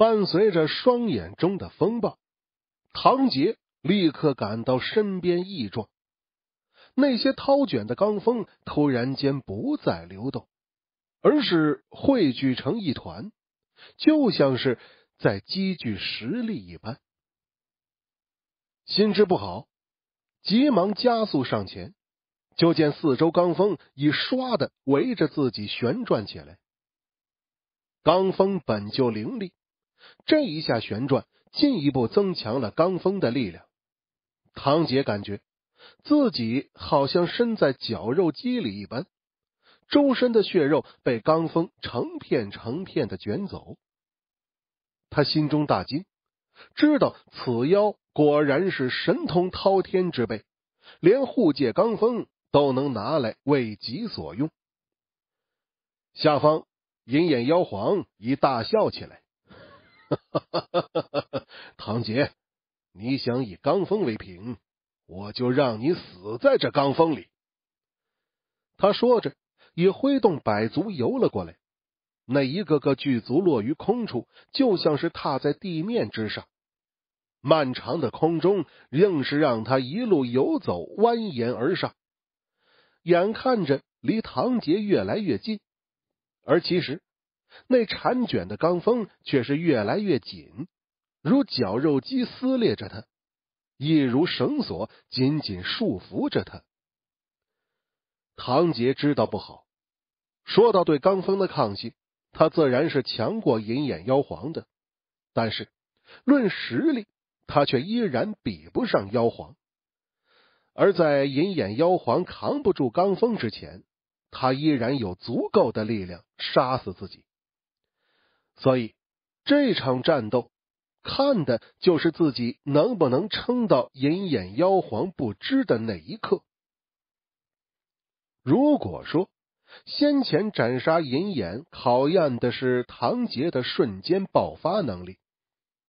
伴随着双眼中的风暴，唐杰立刻感到身边异状。那些涛卷的罡风突然间不再流动，而是汇聚成一团，就像是在积聚实力一般。心知不好，急忙加速上前，就见四周罡风已唰的围着自己旋转起来。罡风本就凌厉。这一下旋转，进一步增强了罡风的力量。唐杰感觉自己好像身在绞肉机里一般，周身的血肉被罡风成片成片的卷走。他心中大惊，知道此妖果然是神通滔天之辈，连护界罡风都能拿来为己所用。下方银眼妖皇已大笑起来。哈哈哈哈哈！唐杰，你想以罡风为凭，我就让你死在这罡风里。他说着，也挥动百足游了过来。那一个个巨足落于空处，就像是踏在地面之上。漫长的空中，硬是让他一路游走，蜿蜒而上。眼看着离唐杰越来越近，而其实……那缠卷的罡风却是越来越紧，如绞肉机撕裂着他，亦如绳索紧紧束缚着他。唐杰知道不好。说到对罡风的抗性，他自然是强过银眼妖皇的，但是论实力，他却依然比不上妖皇。而在银眼妖皇扛不住罡风之前，他依然有足够的力量杀死自己。所以，这场战斗看的就是自己能不能撑到银眼妖皇不知的那一刻。如果说先前斩杀银眼考验的是唐杰的瞬间爆发能力，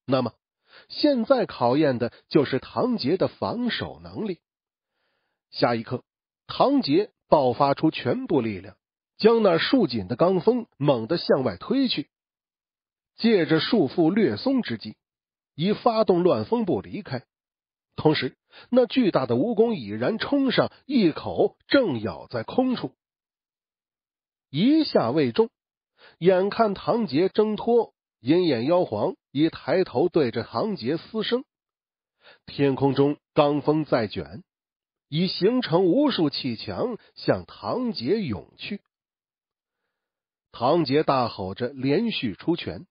那么现在考验的就是唐杰的防守能力。下一刻，唐杰爆发出全部力量，将那束紧的罡风猛地向外推去。借着束缚略松之机，以发动乱风步离开。同时，那巨大的蜈蚣已然冲上，一口正咬在空处。一下未中，眼看唐杰挣脱，银眼妖皇已抬头对着唐杰嘶声。天空中罡风再卷，已形成无数气墙向唐杰涌去。唐杰大吼着，连续出拳。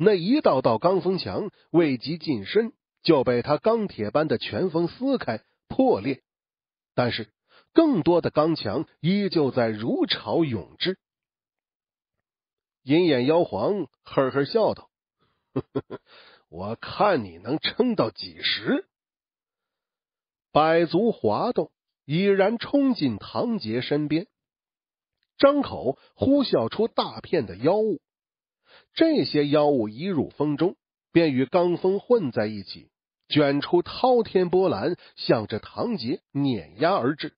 那一道道钢风墙未及近身，就被他钢铁般的拳风撕开破裂。但是，更多的钢墙依旧在如潮涌至。银眼妖皇呵呵笑道：“我看你能撑到几时？”百足滑动，已然冲进唐杰身边，张口呼啸出大片的妖物。这些妖物一入风中，便与罡风混在一起，卷出滔天波澜，向着唐杰碾压而至。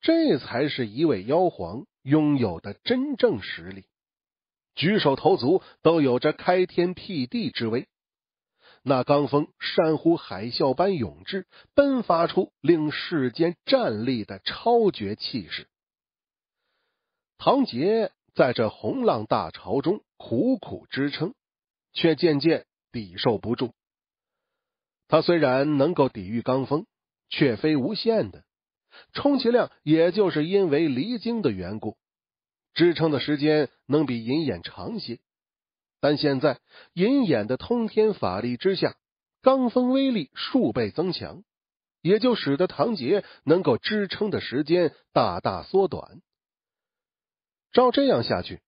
这才是一位妖皇拥有的真正实力，举手投足都有着开天辟地之威。那罡风山呼海啸般涌至，奔发出令世间战栗的超绝气势。唐杰。在这洪浪大潮中苦苦支撑，却渐渐抵受不住。他虽然能够抵御罡风，却非无限的，充其量也就是因为离经的缘故，支撑的时间能比银眼长些。但现在银眼的通天法力之下，罡风威力数倍增强，也就使得唐杰能够支撑的时间大大缩短。照这样下去，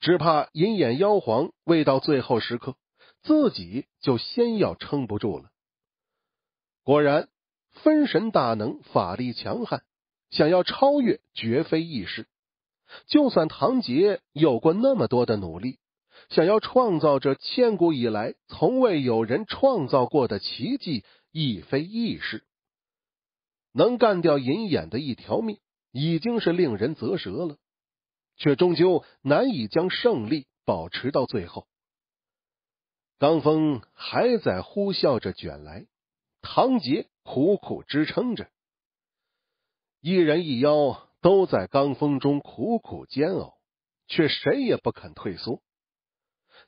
只怕银眼妖皇未到最后时刻，自己就先要撑不住了。果然，分神大能法力强悍，想要超越绝非易事。就算唐杰有过那么多的努力，想要创造这千古以来从未有人创造过的奇迹，亦非易事。能干掉银眼的一条命，已经是令人啧舌了。却终究难以将胜利保持到最后。罡风还在呼啸着卷来，唐杰苦苦支撑着，一人一妖都在罡风中苦苦煎熬，却谁也不肯退缩。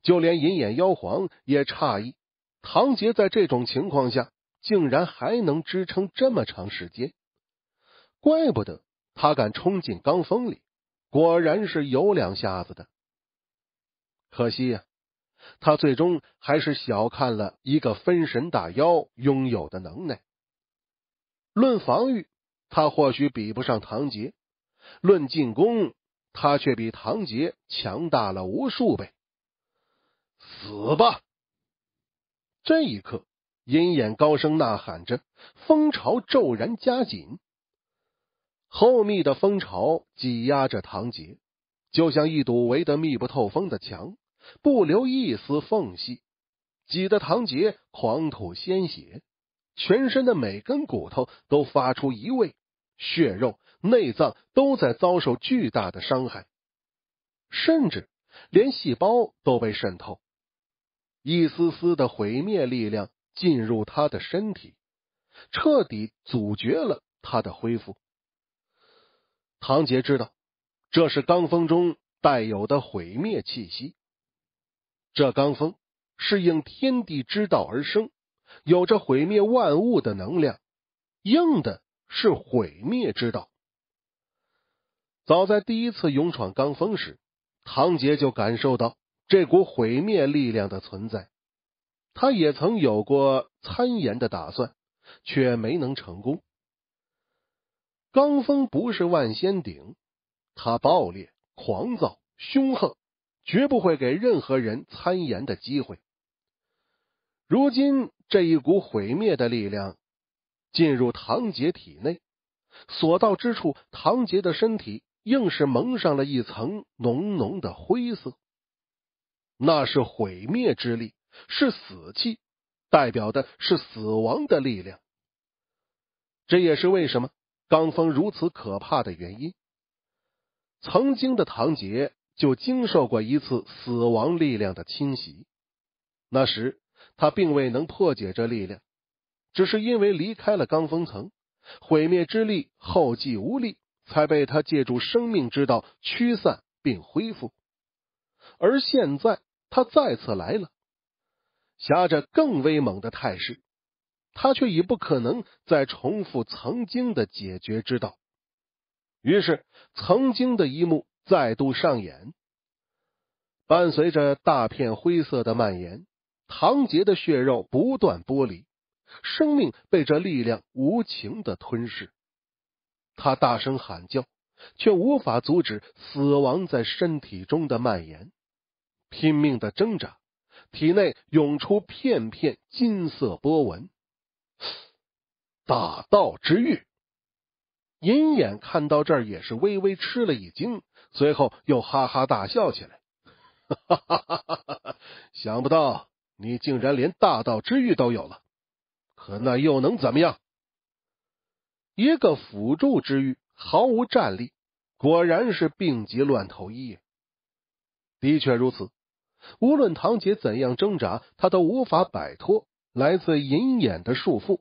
就连银眼妖皇也诧异：唐杰在这种情况下竟然还能支撑这么长时间，怪不得他敢冲进罡风里。果然是有两下子的，可惜呀，他最终还是小看了一个分神大妖拥有的能耐。论防御，他或许比不上唐杰；论进攻，他却比唐杰强大了无数倍。死吧！这一刻，鹰眼高声呐喊着，蜂巢骤然加紧。厚密的蜂巢挤压着唐杰，就像一堵围得密不透风的墙，不留一丝缝隙，挤得唐杰狂吐鲜血，全身的每根骨头都发出移位，血肉、内脏都在遭受巨大的伤害，甚至连细胞都被渗透，一丝丝的毁灭力量进入他的身体，彻底阻绝了他的恢复。唐杰知道，这是罡风中带有的毁灭气息。这罡风是应天地之道而生，有着毁灭万物的能量，应的是毁灭之道。早在第一次勇闯罡风时，唐杰就感受到这股毁灭力量的存在。他也曾有过参研的打算，却没能成功。罡风不是万仙鼎，它暴烈、狂躁、凶横，绝不会给任何人参言的机会。如今这一股毁灭的力量进入唐杰体内，所到之处，唐杰的身体硬是蒙上了一层浓浓的灰色。那是毁灭之力，是死气，代表的是死亡的力量。这也是为什么。罡风如此可怕的原因，曾经的唐杰就经受过一次死亡力量的侵袭。那时他并未能破解这力量，只是因为离开了罡风层，毁灭之力后继无力，才被他借助生命之道驱散并恢复。而现在，他再次来了，挟着更威猛的态势。他却已不可能再重复曾经的解决之道，于是曾经的一幕再度上演。伴随着大片灰色的蔓延，唐杰的血肉不断剥离，生命被这力量无情的吞噬。他大声喊叫，却无法阻止死亡在身体中的蔓延，拼命的挣扎，体内涌出片片金色波纹。大道之欲。银眼看到这儿也是微微吃了一惊，随后又哈哈大笑起来。哈，哈哈哈哈！想不到你竟然连大道之欲都有了，可那又能怎么样？一个辅助之欲，毫无战力，果然是病急乱投医。的确如此，无论唐杰怎样挣扎，他都无法摆脱。来自银眼的束缚，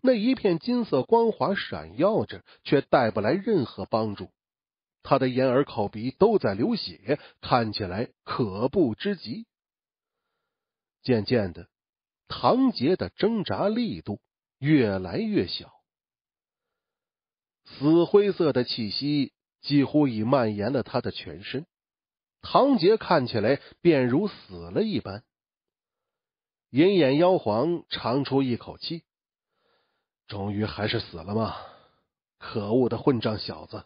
那一片金色光华闪耀着，却带不来任何帮助。他的眼耳口鼻都在流血，看起来可怖之极。渐渐的，唐杰的挣扎力度越来越小，死灰色的气息几乎已蔓延了他的全身。唐杰看起来便如死了一般。银眼妖皇长出一口气，终于还是死了吗？可恶的混账小子，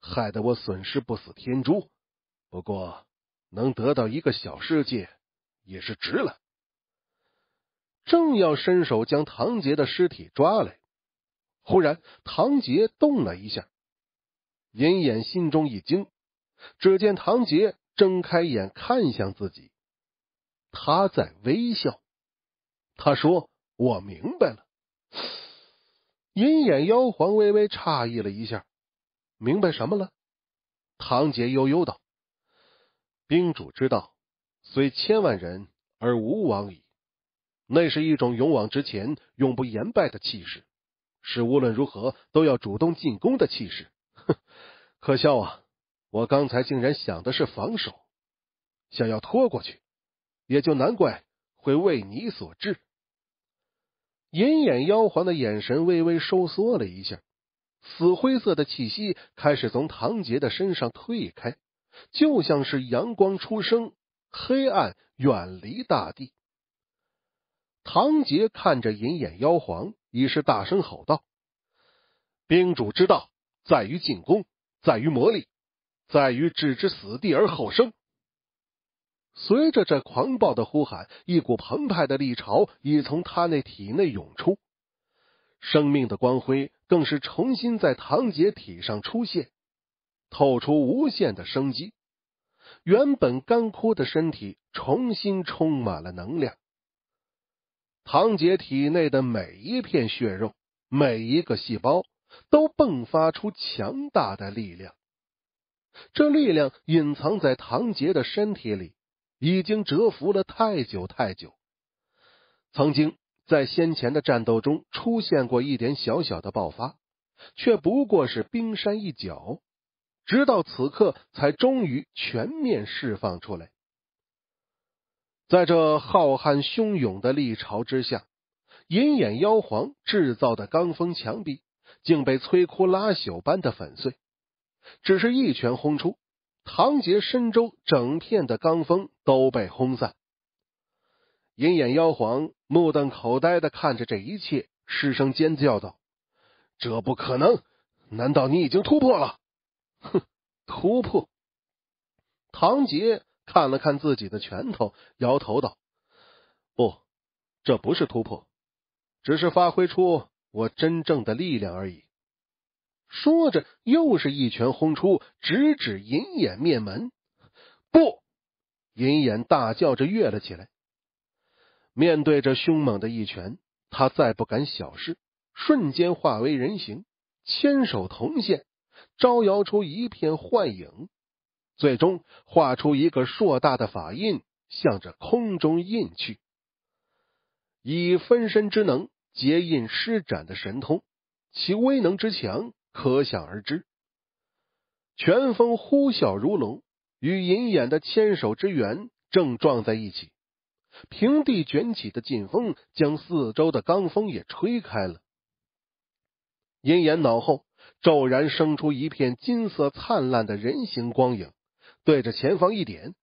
害得我损失不死天珠。不过能得到一个小世界，也是值了。正要伸手将唐杰的尸体抓来，忽然唐杰动了一下，银眼心中一惊。只见唐杰睁开眼看向自己，他在微笑。他说：“我明白了。”银眼妖皇微微诧异了一下，明白什么了？唐杰悠悠道：“兵主之道，虽千万人而无往矣。那是一种勇往直前、永不言败的气势，是无论如何都要主动进攻的气势。”哼，可笑啊！我刚才竟然想的是防守，想要拖过去，也就难怪。会为你所制。银眼妖皇的眼神微微收缩了一下，死灰色的气息开始从唐杰的身上退开，就像是阳光初升，黑暗远离大地。唐杰看着银眼妖皇，已是大声吼道：“兵主之道，在于进攻，在于魔力，在于置之死地而后生。”随着这狂暴的呼喊，一股澎湃的力潮已从他那体内涌出，生命的光辉更是重新在唐杰体上出现，透出无限的生机。原本干枯的身体重新充满了能量，唐杰体内的每一片血肉、每一个细胞都迸发出强大的力量。这力量隐藏在唐杰的身体里。已经蛰伏了太久太久，曾经在先前的战斗中出现过一点小小的爆发，却不过是冰山一角，直到此刻才终于全面释放出来。在这浩瀚汹涌的历潮之下，银眼妖皇制造的罡风墙壁竟被摧枯拉朽般的粉碎，只是一拳轰出。唐杰身周整片的罡风都被轰散，银眼妖皇目瞪口呆的看着这一切，失声尖叫道：“这不可能！难道你已经突破了？”哼，突破！唐杰看了看自己的拳头，摇头道：“不，这不是突破，只是发挥出我真正的力量而已。”说着，又是一拳轰出，直指银眼面门。不，银眼大叫着跃了起来。面对着凶猛的一拳，他再不敢小视，瞬间化为人形，千手铜线招摇出一片幻影，最终画出一个硕大的法印，向着空中印去。以分身之能结印施展的神通，其威能之强。可想而知，拳风呼啸如龙，与银眼的千手之猿正撞在一起。平地卷起的劲风将四周的罡风也吹开了。银眼脑后骤然生出一片金色灿烂的人形光影，对着前方一点，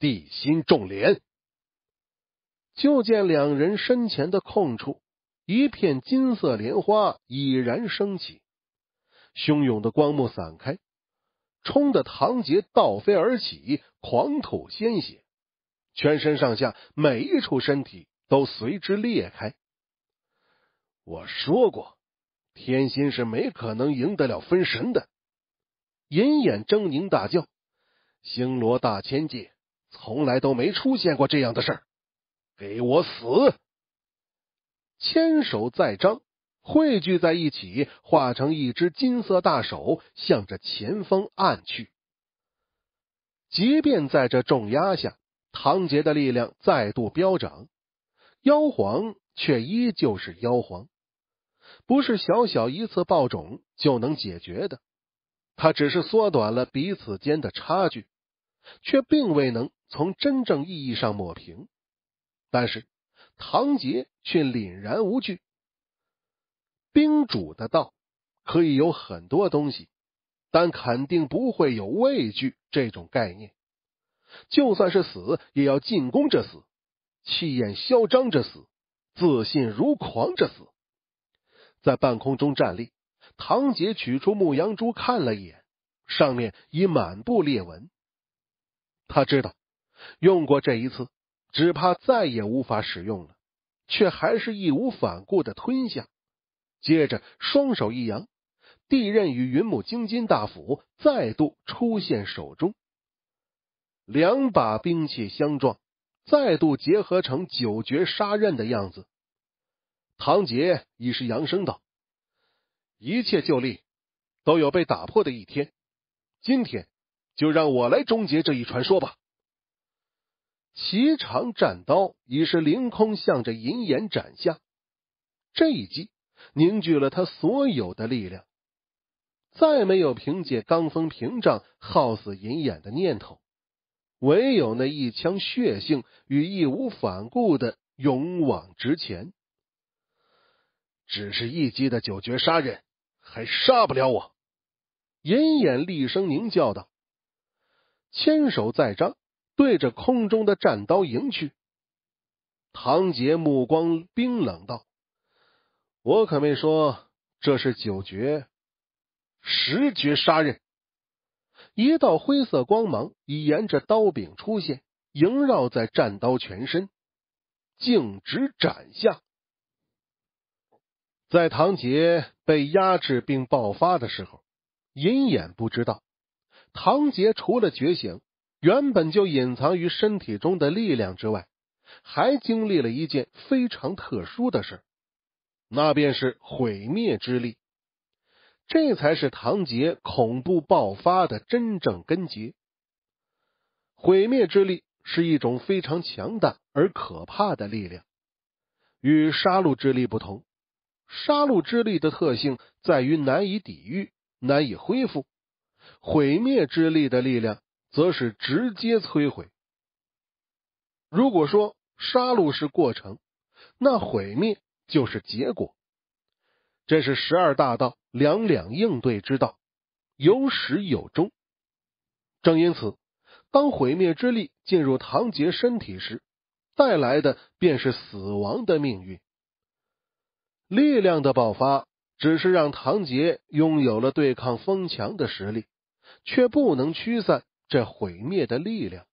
地心重连。就见两人身前的空处，一片金色莲花已然升起。汹涌的光幕散开，冲的唐杰倒飞而起，狂吐鲜血，全身上下每一处身体都随之裂开。我说过，天心是没可能赢得了分神的。银眼狰狞大叫：“星罗大千界从来都没出现过这样的事儿，给我死！”千手再张。汇聚在一起，化成一只金色大手，向着前方按去。即便在这重压下，唐杰的力量再度飙涨，妖皇却依旧是妖皇，不是小小一次爆种就能解决的。他只是缩短了彼此间的差距，却并未能从真正意义上抹平。但是唐杰却凛然无惧。兵主的道可以有很多东西，但肯定不会有畏惧这种概念。就算是死，也要进攻着死，气焰嚣张着死，自信如狂着死。在半空中站立，唐杰取出牧羊珠看了一眼，上面已满布裂纹。他知道用过这一次，只怕再也无法使用了，却还是义无反顾的吞下。接着，双手一扬，地刃与云母精金大斧再度出现手中，两把兵器相撞，再度结合成九绝杀刃的样子。唐杰已是扬声道：“一切旧力都有被打破的一天，今天就让我来终结这一传说吧！”齐长战刀已是凌空向着银眼斩下，这一击。凝聚了他所有的力量，再没有凭借罡风屏障耗死银眼的念头，唯有那一腔血性与义无反顾的勇往直前。只是一击的九绝杀人，还杀不了我！银眼厉声鸣叫道：“千手再张，对着空中的战刀迎去。”唐杰目光冰冷道。我可没说这是九绝，十绝杀人。一道灰色光芒已沿着刀柄出现，萦绕在战刀全身，径直斩下。在唐杰被压制并爆发的时候，银眼不知道，唐杰除了觉醒原本就隐藏于身体中的力量之外，还经历了一件非常特殊的事。那便是毁灭之力，这才是唐杰恐怖爆发的真正根结。毁灭之力是一种非常强大而可怕的力量，与杀戮之力不同。杀戮之力的特性在于难以抵御、难以恢复，毁灭之力的力量则是直接摧毁。如果说杀戮是过程，那毁灭……就是结果，这是十二大道两两应对之道，有始有终。正因此，当毁灭之力进入唐杰身体时，带来的便是死亡的命运。力量的爆发只是让唐杰拥有了对抗风墙的实力，却不能驱散这毁灭的力量。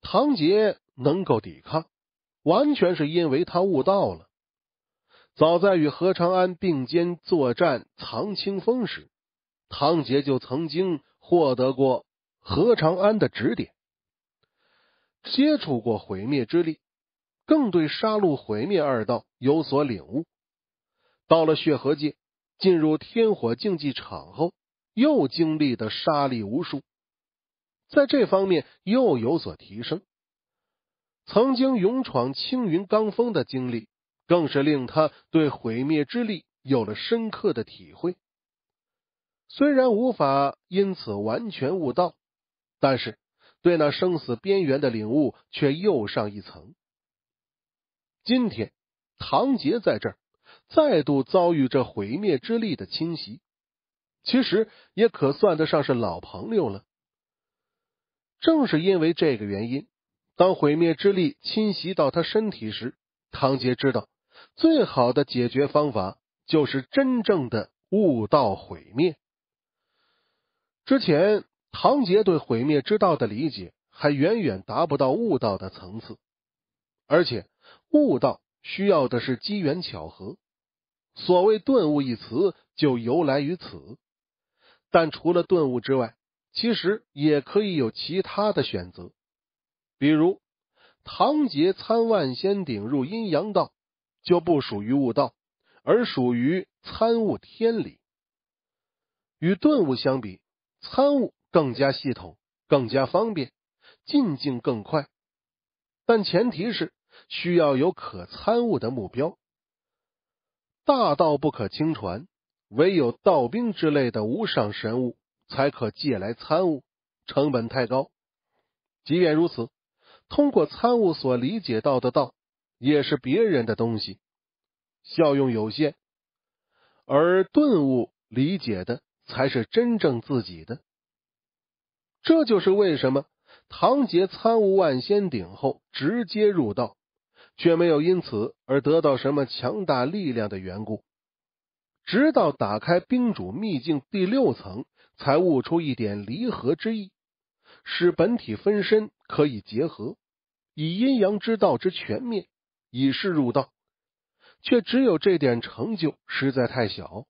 唐杰能够抵抗，完全是因为他悟道了。早在与何长安并肩作战藏清风时，唐杰就曾经获得过何长安的指点，接触过毁灭之力，更对杀戮毁灭二道有所领悟。到了血河界，进入天火竞技场后，又经历的杀力无数，在这方面又有所提升。曾经勇闯青云罡风的经历。更是令他对毁灭之力有了深刻的体会。虽然无法因此完全悟道，但是对那生死边缘的领悟却又上一层。今天，唐杰在这儿再度遭遇这毁灭之力的侵袭，其实也可算得上是老朋友了。正是因为这个原因，当毁灭之力侵袭到他身体时，唐杰知道。最好的解决方法就是真正的悟道毁灭。之前，唐杰对毁灭之道的理解还远远达不到悟道的层次，而且悟道需要的是机缘巧合。所谓顿悟一词，就由来于此。但除了顿悟之外，其实也可以有其他的选择，比如唐杰参万仙顶入阴阳道。就不属于悟道，而属于参悟天理。与顿悟相比，参悟更加系统、更加方便、进境更快，但前提是需要有可参悟的目标。大道不可轻传，唯有道兵之类的无上神物才可借来参悟，成本太高。即便如此，通过参悟所理解到的道。也是别人的东西，效用有限；而顿悟理解的，才是真正自己的。这就是为什么唐杰参悟万仙鼎后直接入道，却没有因此而得到什么强大力量的缘故。直到打开冰主秘境第六层，才悟出一点离合之意，使本体分身可以结合，以阴阳之道之全面。以示入道，却只有这点成就，实在太小。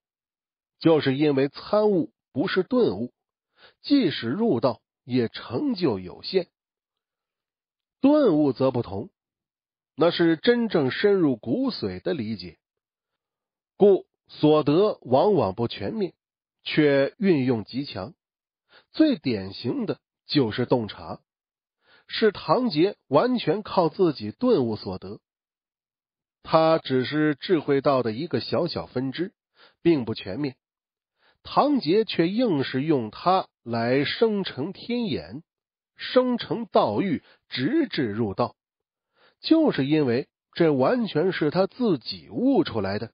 就是因为参悟不是顿悟，即使入道也成就有限。顿悟则不同，那是真正深入骨髓的理解，故所得往往不全面，却运用极强。最典型的就是洞察，是唐杰完全靠自己顿悟所得。他只是智慧道的一个小小分支，并不全面。唐杰却硬是用它来生成天眼，生成道域，直至入道，就是因为这完全是他自己悟出来的。